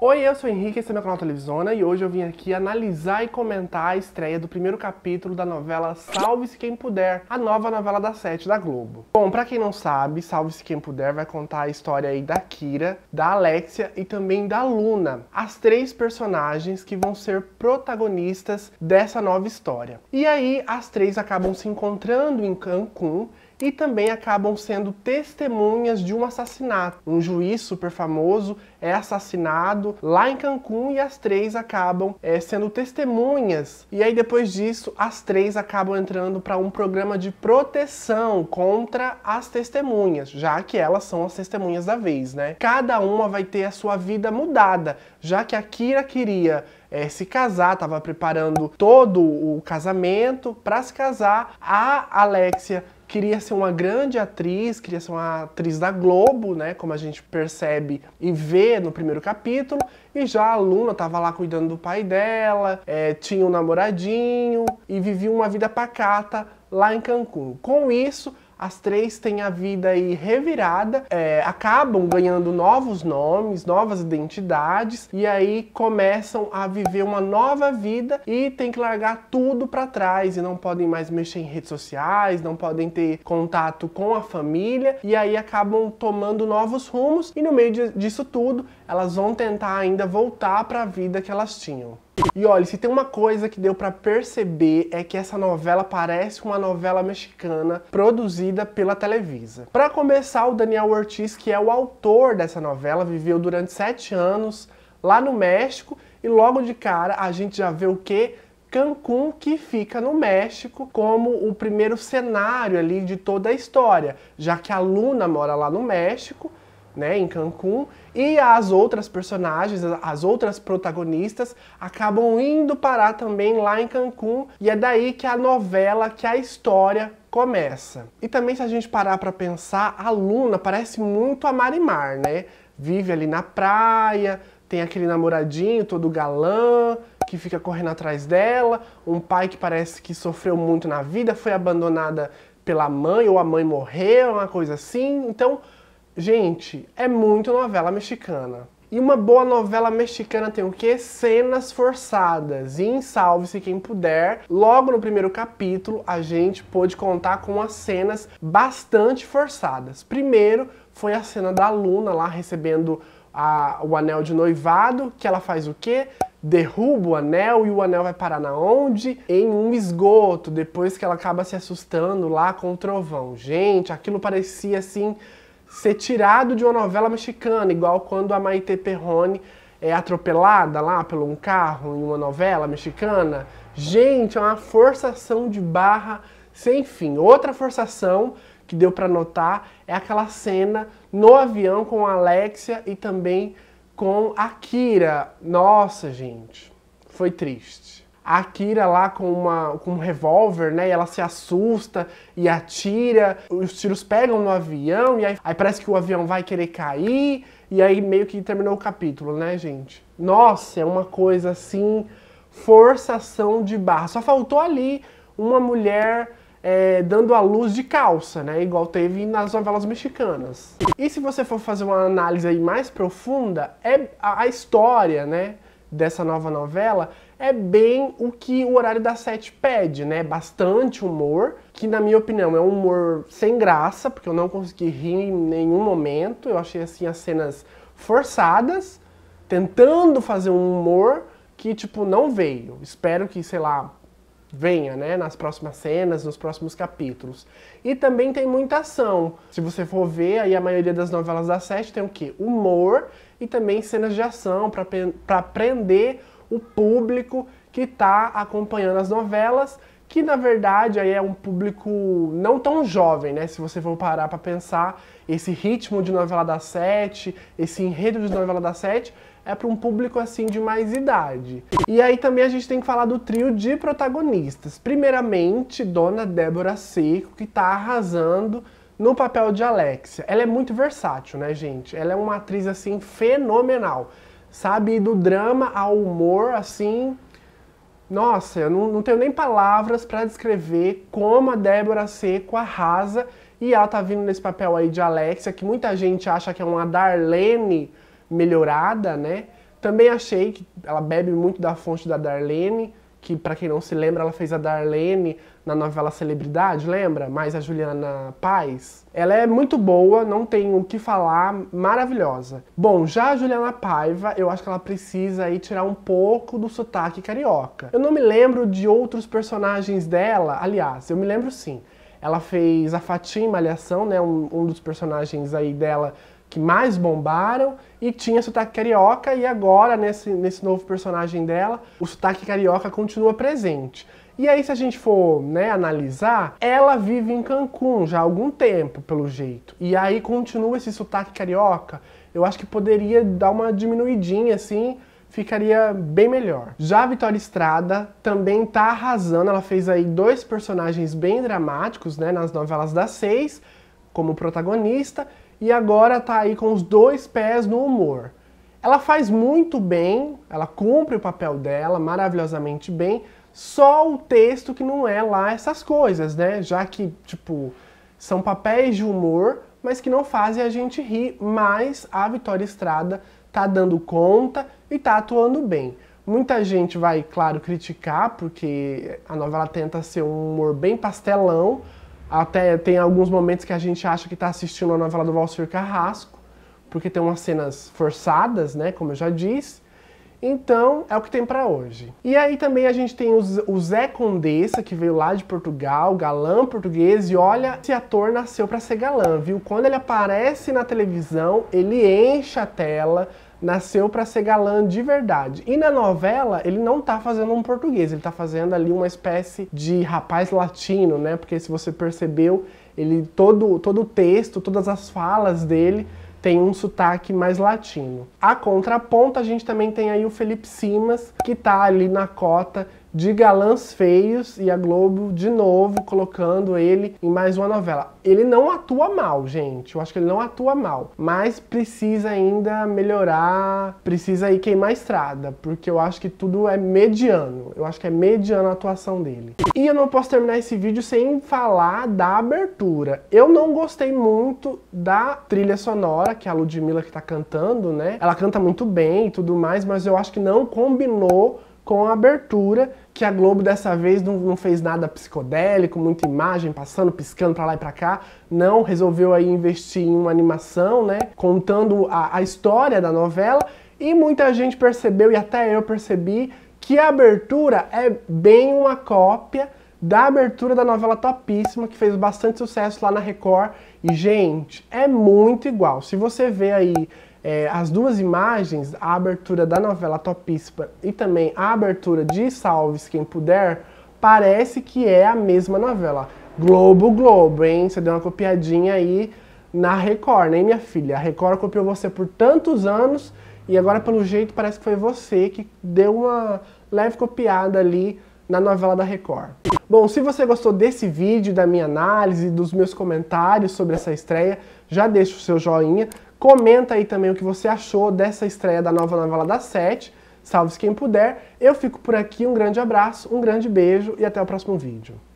Oi, eu sou o Henrique, esse é meu canal Televisona e hoje eu vim aqui analisar e comentar a estreia do primeiro capítulo da novela Salve-se Quem Puder, a nova novela da Sete da Globo. Bom, para quem não sabe, Salve-se Quem Puder vai contar a história aí da Kira, da Alexia e também da Luna, as três personagens que vão ser protagonistas dessa nova história. E aí, as três acabam se encontrando em Cancún e também acabam sendo testemunhas de um assassinato. Um juiz super famoso é assassinado lá em Cancún e as três acabam é, sendo testemunhas. E aí depois disso, as três acabam entrando para um programa de proteção contra as testemunhas, já que elas são as testemunhas da vez, né? Cada uma vai ter a sua vida mudada, já que a Kira queria é, se casar, estava preparando todo o casamento para se casar. A Alexia queria ser uma grande atriz, queria ser uma atriz da Globo, né? Como a gente percebe e vê no primeiro capítulo. E já a aluna estava lá cuidando do pai dela, é, tinha um namoradinho e vivia uma vida pacata lá em Cancún. Com isso, as três têm a vida aí revirada, é, acabam ganhando novos nomes, novas identidades e aí começam a viver uma nova vida e tem que largar tudo para trás e não podem mais mexer em redes sociais, não podem ter contato com a família e aí acabam tomando novos rumos e no meio disso tudo elas vão tentar ainda voltar para a vida que elas tinham. E olha, se tem uma coisa que deu para perceber é que essa novela parece uma novela mexicana produzida pela Televisa. Para começar, o Daniel Ortiz, que é o autor dessa novela, viveu durante sete anos lá no México e logo de cara a gente já vê o que Cancún, que fica no México, como o primeiro cenário ali de toda a história, já que a Luna mora lá no México, né, em Cancún, e as outras personagens, as outras protagonistas, acabam indo parar também lá em Cancún e é daí que a novela, que a história começa. E também se a gente parar para pensar, a Luna parece muito a Marimar, né? Vive ali na praia, tem aquele namoradinho todo galã, que fica correndo atrás dela, um pai que parece que sofreu muito na vida, foi abandonada pela mãe ou a mãe morreu, uma coisa assim. Então, Gente, é muito novela mexicana. E uma boa novela mexicana tem o quê? Cenas forçadas. E em Salve-se Quem Puder, logo no primeiro capítulo, a gente pôde contar com as cenas bastante forçadas. Primeiro foi a cena da Luna lá recebendo a, o anel de noivado, que ela faz o quê? derruba o anel e o anel vai parar na onde? Em um esgoto, depois que ela acaba se assustando lá com o trovão. Gente, aquilo parecia assim ser tirado de uma novela mexicana, igual quando a Maite Perrone é atropelada lá por um carro em uma novela mexicana. Gente, é uma forçação de barra sem fim. Outra forçação que deu para notar é aquela cena no avião com a Alexia e também com a Kira. Nossa, gente, foi triste a Akira lá com, uma, com um revólver, né? E ela se assusta e atira, os tiros pegam no avião, e aí, aí, parece que o avião vai querer cair, e aí meio que terminou o capítulo, né, gente? Nossa, é uma coisa assim, forçação de barra. Só faltou ali uma mulher. É, dando a luz de calça, né? Igual teve nas novelas mexicanas. E se você for fazer uma análise aí mais profunda, é a, a história, né? Dessa nova novela é bem o que o horário das sete pede, né? Bastante humor, que na minha opinião é um humor sem graça, porque eu não consegui rir em nenhum momento. Eu achei assim as cenas forçadas, tentando fazer um humor que tipo não veio. Espero que, sei lá, venha, né, nas próximas cenas, nos próximos capítulos. E também tem muita ação. Se você for ver, aí a maioria das novelas da sete tem o quê? Humor e também cenas de ação para prender o público que está acompanhando as novelas, que na verdade aí é um público não tão jovem, né? Se você for parar para pensar, esse ritmo de novela da sete, esse enredo de novela da sete, é para um público assim de mais idade. E aí também a gente tem que falar do trio de protagonistas. Primeiramente, Dona Débora Seco, que está arrasando no papel de Alexia. Ela é muito versátil, né, gente? Ela é uma atriz assim fenomenal sabe? do drama ao humor, assim. Nossa, eu não, não tenho nem palavras para descrever como a Débora Seco arrasa. E ela tá vindo nesse papel aí de Alexia, que muita gente acha que é uma Darlene melhorada, né? Também achei que ela bebe muito da fonte da Darlene que para quem não se lembra, ela fez a Darlene na novela Celebridade, lembra? Mais a Juliana Paz. Ela é muito boa, não tem o que falar, maravilhosa. Bom, já a Juliana Paiva, eu acho que ela precisa aí tirar um pouco do sotaque carioca. Eu não me lembro de outros personagens dela, aliás, eu me lembro sim. Ela fez a Fatim Malhação, né? Um, um dos personagens aí dela que mais bombaram e tinha sotaque carioca e agora nesse, nesse novo personagem dela, o sotaque carioca continua presente. E aí se a gente for, né, analisar, ela vive em Cancún já há algum tempo, pelo jeito. E aí continua esse sotaque carioca. Eu acho que poderia dar uma diminuidinha assim, ficaria bem melhor. Já a Vitória Estrada também tá arrasando, ela fez aí dois personagens bem dramáticos, né, nas novelas das seis, como protagonista, e agora tá aí com os dois pés no humor. Ela faz muito bem, ela cumpre o papel dela maravilhosamente bem, só o texto que não é lá essas coisas, né? Já que, tipo, são papéis de humor, mas que não fazem a gente rir, mas a Vitória Estrada tá dando conta e tá atuando bem. Muita gente vai, claro, criticar, porque a novela tenta ser um humor bem pastelão, até tem alguns momentos que a gente acha que está assistindo a novela do Valsir Carrasco, porque tem umas cenas forçadas, né, como eu já disse. Então, é o que tem para hoje. E aí também a gente tem o Zé Condessa, que veio lá de Portugal, galã português, e olha, esse ator nasceu para ser galã, viu? Quando ele aparece na televisão, ele enche a tela, nasceu para ser galã de verdade. E na novela, ele não tá fazendo um português, ele tá fazendo ali uma espécie de rapaz latino, né? Porque se você percebeu, ele todo todo o texto, todas as falas dele tem um sotaque mais latino. A contraponto, a gente também tem aí o Felipe Simas, que tá ali na cota de galãs feios e a Globo de novo colocando ele em mais uma novela. Ele não atua mal, gente. Eu acho que ele não atua mal, mas precisa ainda melhorar, precisa aí queimar a estrada, porque eu acho que tudo é mediano. Eu acho que é mediano a atuação dele. E eu não posso terminar esse vídeo sem falar da abertura. Eu não gostei muito da trilha sonora que é a Ludmilla que tá cantando, né? Ela canta muito bem e tudo mais, mas eu acho que não combinou com a abertura, que a Globo dessa vez não, não fez nada psicodélico, muita imagem passando, piscando para lá e para cá. Não, resolveu aí investir em uma animação, né, contando a, a história da novela. E muita gente percebeu, e até eu percebi, que a abertura é bem uma cópia da abertura da novela Topíssima, que fez bastante sucesso lá na Record. E, gente, é muito igual. Se você vê aí é, as duas imagens, a abertura da novela Topíssima e também a abertura de Salves Quem Puder, parece que é a mesma novela. Globo, Globo, hein? Você deu uma copiadinha aí na Record, né, minha filha? A Record copiou você por tantos anos e agora, pelo jeito, parece que foi você que deu uma leve copiada ali na novela da Record. Bom, se você gostou desse vídeo, da minha análise, dos meus comentários sobre essa estreia, já deixa o seu joinha. Comenta aí também o que você achou dessa estreia da nova novela da sete. Salve quem puder. Eu fico por aqui, um grande abraço, um grande beijo e até o próximo vídeo.